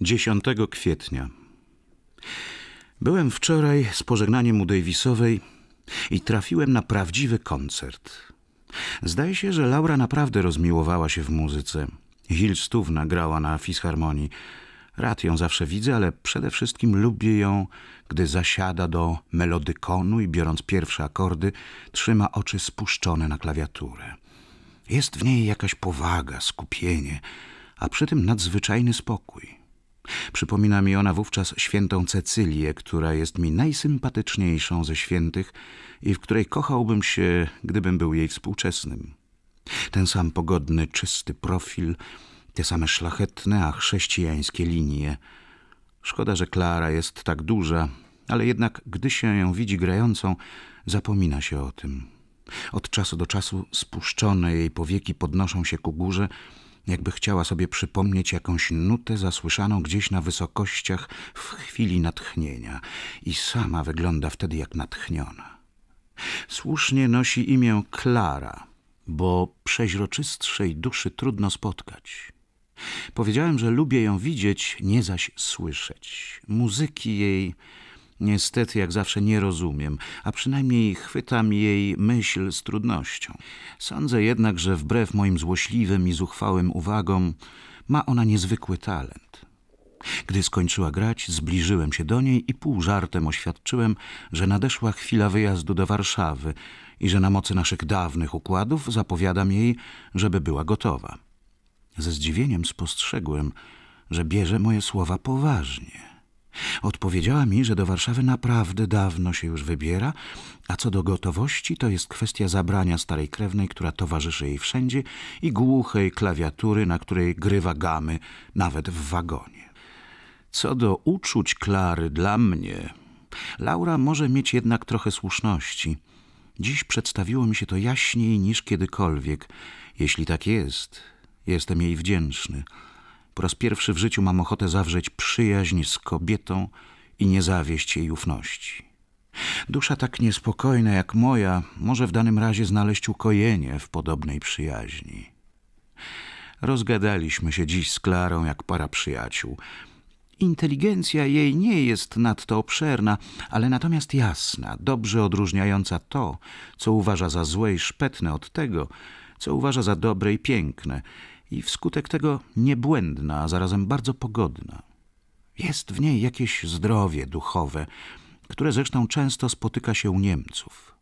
10 kwietnia. Byłem wczoraj z pożegnaniem u Davisowej i trafiłem na prawdziwy koncert. Zdaje się, że Laura naprawdę rozmiłowała się w muzyce. Hilstów nagrała na fisharmonii. Rad ją zawsze widzę, ale przede wszystkim lubię ją, gdy zasiada do melodykonu i biorąc pierwsze akordy, trzyma oczy spuszczone na klawiaturę. Jest w niej jakaś powaga, skupienie, a przy tym nadzwyczajny spokój. Przypomina mi ona wówczas świętą Cecylię, która jest mi najsympatyczniejszą ze świętych i w której kochałbym się, gdybym był jej współczesnym. Ten sam pogodny, czysty profil, te same szlachetne, a chrześcijańskie linie. Szkoda, że Klara jest tak duża, ale jednak gdy się ją widzi grającą, zapomina się o tym. Od czasu do czasu spuszczone jej powieki podnoszą się ku górze, jakby chciała sobie przypomnieć jakąś nutę zasłyszaną gdzieś na wysokościach w chwili natchnienia i sama wygląda wtedy jak natchniona. Słusznie nosi imię Klara, bo przeźroczystszej duszy trudno spotkać. Powiedziałem, że lubię ją widzieć, nie zaś słyszeć. Muzyki jej Niestety, jak zawsze, nie rozumiem, a przynajmniej chwytam jej myśl z trudnością. Sądzę jednak, że wbrew moim złośliwym i zuchwałym uwagom, ma ona niezwykły talent. Gdy skończyła grać, zbliżyłem się do niej i pół żartem oświadczyłem, że nadeszła chwila wyjazdu do Warszawy i że na mocy naszych dawnych układów zapowiadam jej, żeby była gotowa. Ze zdziwieniem spostrzegłem, że bierze moje słowa poważnie. Odpowiedziała mi, że do Warszawy naprawdę dawno się już wybiera, a co do gotowości, to jest kwestia zabrania starej krewnej, która towarzyszy jej wszędzie i głuchej klawiatury, na której grywa gamy, nawet w wagonie. Co do uczuć Klary dla mnie, Laura może mieć jednak trochę słuszności. Dziś przedstawiło mi się to jaśniej niż kiedykolwiek. Jeśli tak jest, jestem jej wdzięczny. Po raz pierwszy w życiu mam ochotę zawrzeć przyjaźń z kobietą i nie zawieść jej ufności. Dusza tak niespokojna jak moja może w danym razie znaleźć ukojenie w podobnej przyjaźni. Rozgadaliśmy się dziś z Klarą jak para przyjaciół. Inteligencja jej nie jest nadto obszerna, ale natomiast jasna, dobrze odróżniająca to, co uważa za złe i szpetne od tego, co uważa za dobre i piękne i wskutek tego niebłędna, a zarazem bardzo pogodna. Jest w niej jakieś zdrowie duchowe, które zresztą często spotyka się u Niemców.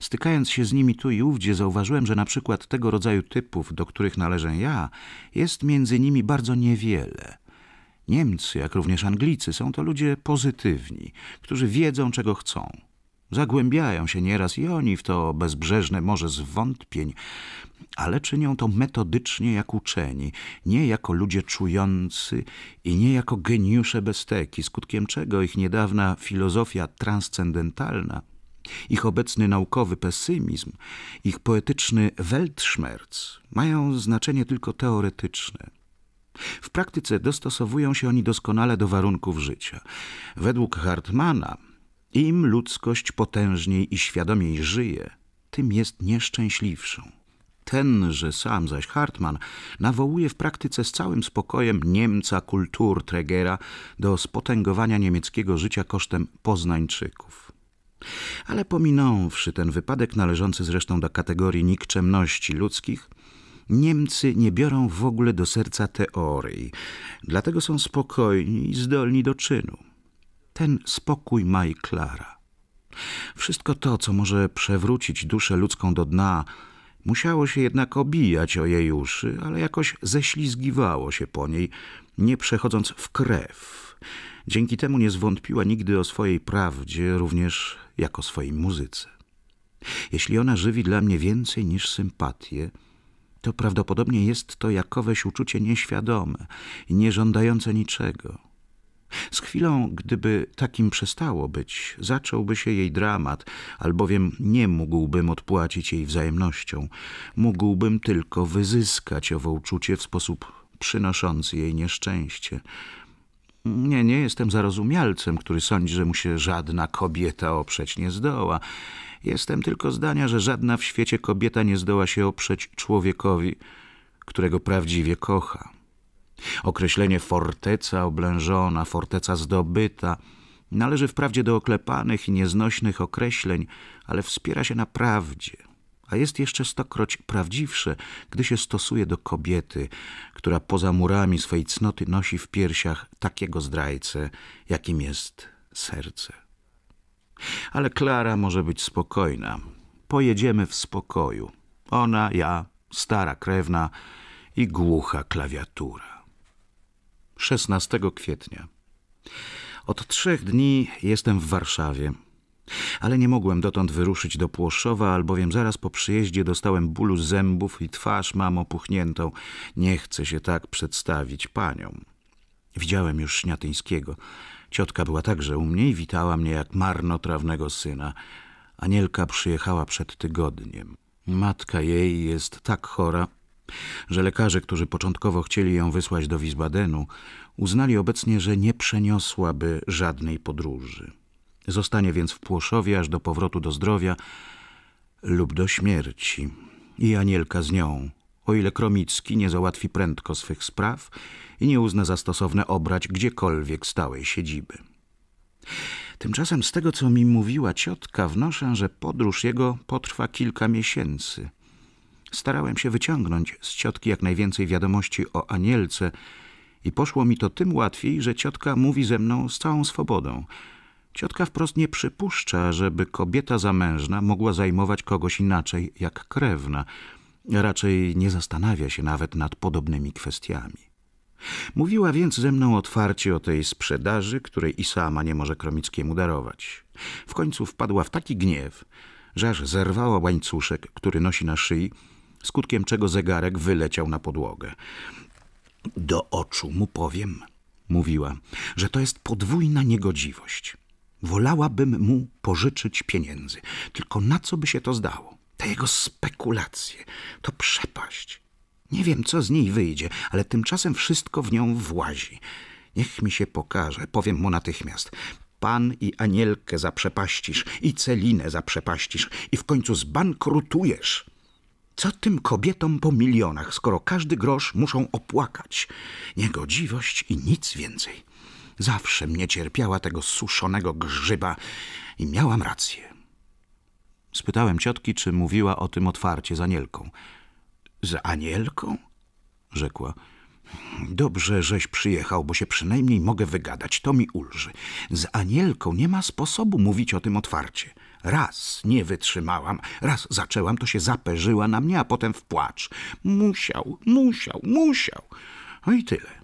Stykając się z nimi tu i ówdzie, zauważyłem, że na przykład tego rodzaju typów, do których należę ja, jest między nimi bardzo niewiele. Niemcy, jak również Anglicy, są to ludzie pozytywni, którzy wiedzą, czego chcą. Zagłębiają się nieraz i oni w to bezbrzeżne morze zwątpień, ale czynią to metodycznie jak uczeni, nie jako ludzie czujący i nie jako geniusze besteki, skutkiem czego ich niedawna filozofia transcendentalna, ich obecny naukowy pesymizm, ich poetyczny weltschmerz mają znaczenie tylko teoretyczne – w praktyce dostosowują się oni doskonale do warunków życia. Według Hartmana im ludzkość potężniej i świadomiej żyje, tym jest nieszczęśliwszą. Tenże sam zaś Hartmann nawołuje w praktyce z całym spokojem Niemca Kulturträgera do spotęgowania niemieckiego życia kosztem Poznańczyków. Ale pominąwszy ten wypadek należący zresztą do kategorii nikczemności ludzkich, Niemcy nie biorą w ogóle do serca teorii, dlatego są spokojni i zdolni do czynu ten spokój ma i Klara. Wszystko to, co może przewrócić duszę ludzką do dna, musiało się jednak obijać o jej uszy, ale jakoś ześlizgiwało się po niej, nie przechodząc w krew. Dzięki temu nie zwątpiła nigdy o swojej prawdzie, również jako swojej muzyce. Jeśli ona żywi dla mnie więcej niż sympatię, to prawdopodobnie jest to jakoweś uczucie nieświadome i nie żądające niczego – z chwilą, gdyby takim przestało być, zacząłby się jej dramat, albowiem nie mógłbym odpłacić jej wzajemnością. Mógłbym tylko wyzyskać owo uczucie w sposób przynoszący jej nieszczęście. Nie, nie jestem zarozumialcem, który sądzi, że mu się żadna kobieta oprzeć nie zdoła. Jestem tylko zdania, że żadna w świecie kobieta nie zdoła się oprzeć człowiekowi, którego prawdziwie kocha. Określenie forteca oblężona, forteca zdobyta należy wprawdzie do oklepanych i nieznośnych określeń, ale wspiera się na prawdzie, a jest jeszcze stokroć prawdziwsze, gdy się stosuje do kobiety, która poza murami swej cnoty nosi w piersiach takiego zdrajcę, jakim jest serce. Ale Klara może być spokojna. Pojedziemy w spokoju. Ona, ja, stara krewna i głucha klawiatura. 16 kwietnia. Od trzech dni jestem w Warszawie, ale nie mogłem dotąd wyruszyć do Płoszowa, albowiem zaraz po przyjeździe dostałem bólu zębów i twarz mam opuchniętą. Nie chcę się tak przedstawić paniom. Widziałem już Śniatyńskiego. Ciotka była także u mnie i witała mnie jak marnotrawnego syna. Anielka przyjechała przed tygodniem. Matka jej jest tak chora, że lekarze, którzy początkowo chcieli ją wysłać do Wiesbadenu, uznali obecnie, że nie przeniosłaby żadnej podróży. Zostanie więc w Płoszowie aż do powrotu do zdrowia lub do śmierci. I Anielka z nią, o ile Kromicki nie załatwi prędko swych spraw i nie uzna za stosowne obrać gdziekolwiek stałej siedziby. Tymczasem z tego, co mi mówiła ciotka, wnoszę, że podróż jego potrwa kilka miesięcy – Starałem się wyciągnąć z ciotki jak najwięcej wiadomości o Anielce i poszło mi to tym łatwiej, że ciotka mówi ze mną z całą swobodą. Ciotka wprost nie przypuszcza, żeby kobieta zamężna mogła zajmować kogoś inaczej jak krewna. Raczej nie zastanawia się nawet nad podobnymi kwestiami. Mówiła więc ze mną otwarcie o tej sprzedaży, której i sama nie może Kromickiemu darować. W końcu wpadła w taki gniew, że aż zerwała łańcuszek, który nosi na szyi skutkiem czego zegarek wyleciał na podłogę. Do oczu mu powiem, mówiła, że to jest podwójna niegodziwość. Wolałabym mu pożyczyć pieniędzy, tylko na co by się to zdało? Te jego spekulacje, to przepaść. Nie wiem, co z niej wyjdzie, ale tymczasem wszystko w nią włazi. Niech mi się pokaże, powiem mu natychmiast. Pan i Anielkę zaprzepaścisz, i Celinę zaprzepaścisz, i w końcu zbankrutujesz. Co tym kobietom po milionach, skoro każdy grosz muszą opłakać? Niegodziwość i nic więcej. Zawsze mnie cierpiała tego suszonego grzyba i miałam rację. Spytałem ciotki, czy mówiła o tym otwarcie z Anielką. Z Anielką? rzekła. Dobrze, żeś przyjechał, bo się przynajmniej mogę wygadać. To mi ulży. Z Anielką nie ma sposobu mówić o tym otwarcie. Raz nie wytrzymałam, raz zaczęłam, to się zaperzyła na mnie, a potem w płacz. Musiał, musiał, musiał. No i tyle.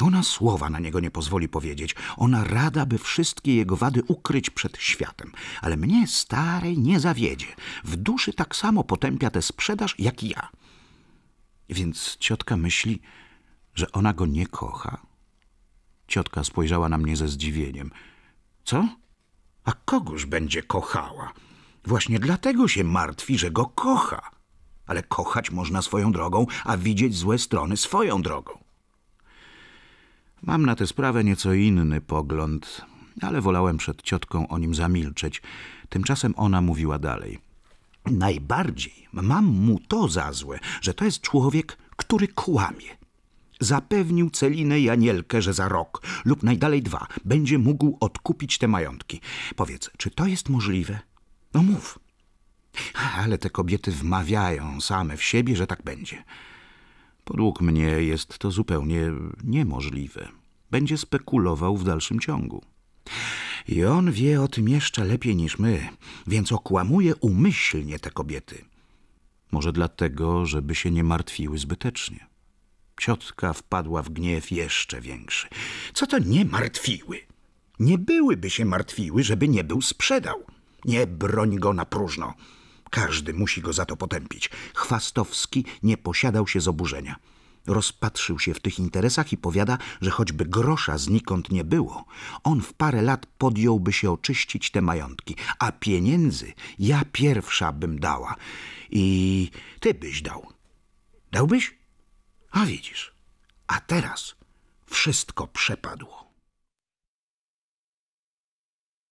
Ona słowa na niego nie pozwoli powiedzieć. Ona rada, by wszystkie jego wady ukryć przed światem. Ale mnie starej nie zawiedzie. W duszy tak samo potępia tę sprzedaż, jak i ja. Więc ciotka myśli, że ona go nie kocha. Ciotka spojrzała na mnie ze zdziwieniem. Co? A kogoż będzie kochała? Właśnie dlatego się martwi, że go kocha. Ale kochać można swoją drogą, a widzieć złe strony swoją drogą. Mam na tę sprawę nieco inny pogląd, ale wolałem przed ciotką o nim zamilczeć. Tymczasem ona mówiła dalej. Najbardziej mam mu to za złe, że to jest człowiek, który kłamie. Zapewnił Celinę Janielkę, że za rok lub najdalej dwa będzie mógł odkupić te majątki. Powiedz, czy to jest możliwe? No mów. Ale te kobiety wmawiają same w siebie, że tak będzie. Podług mnie jest to zupełnie niemożliwe. Będzie spekulował w dalszym ciągu. I on wie o tym jeszcze lepiej niż my, więc okłamuje umyślnie te kobiety. Może dlatego, żeby się nie martwiły zbytecznie ciotka wpadła w gniew jeszcze większy. Co to nie martwiły? Nie byłyby się martwiły, żeby nie był sprzedał. Nie broń go na próżno. Każdy musi go za to potępić. Chwastowski nie posiadał się z oburzenia. Rozpatrzył się w tych interesach i powiada, że choćby grosza znikąd nie było, on w parę lat podjąłby się oczyścić te majątki, a pieniędzy ja pierwsza bym dała i ty byś dał. Dałbyś? A widzisz, a teraz wszystko przepadło.